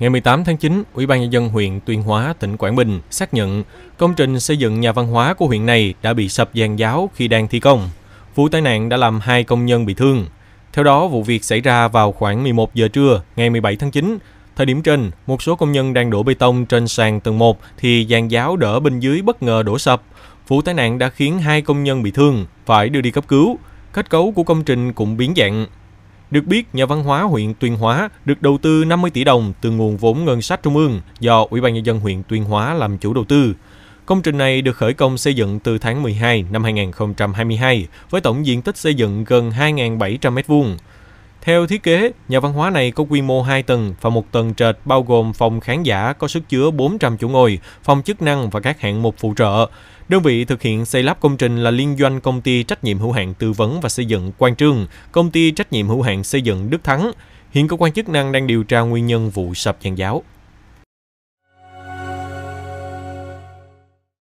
Ngày 18 tháng 9, Ủy ban nhân dân huyện Tuyên Hóa, tỉnh Quảng Bình xác nhận công trình xây dựng nhà văn hóa của huyện này đã bị sập dàn giáo khi đang thi công. Vụ tai nạn đã làm hai công nhân bị thương. Theo đó, vụ việc xảy ra vào khoảng 11 giờ trưa ngày 17 tháng 9. Thời điểm trên, một số công nhân đang đổ bê tông trên sàn tầng 1 thì dàn giáo đỡ bên dưới bất ngờ đổ sập. Vụ tai nạn đã khiến hai công nhân bị thương, phải đưa đi cấp cứu. Kết cấu của công trình cũng biến dạng, được biết, nhà văn hóa huyện Tuyên Hóa được đầu tư 50 tỷ đồng từ nguồn vốn ngân sách trung ương do Ủy ban nhân dân huyện Tuyên Hóa làm chủ đầu tư. Công trình này được khởi công xây dựng từ tháng 12 năm 2022 với tổng diện tích xây dựng gần 2.700 m vuông. Theo thiết kế, nhà văn hóa này có quy mô 2 tầng và một tầng trệt bao gồm phòng khán giả có sức chứa 400 chỗ ngồi, phòng chức năng và các hạng mục phụ trợ. Đơn vị thực hiện xây lắp công trình là liên doanh công ty trách nhiệm hữu hạn tư vấn và xây dựng Quang Trương, công ty trách nhiệm hữu hạn xây dựng Đức Thắng. Hiện cơ quan chức năng đang điều tra nguyên nhân vụ sập giàn giáo.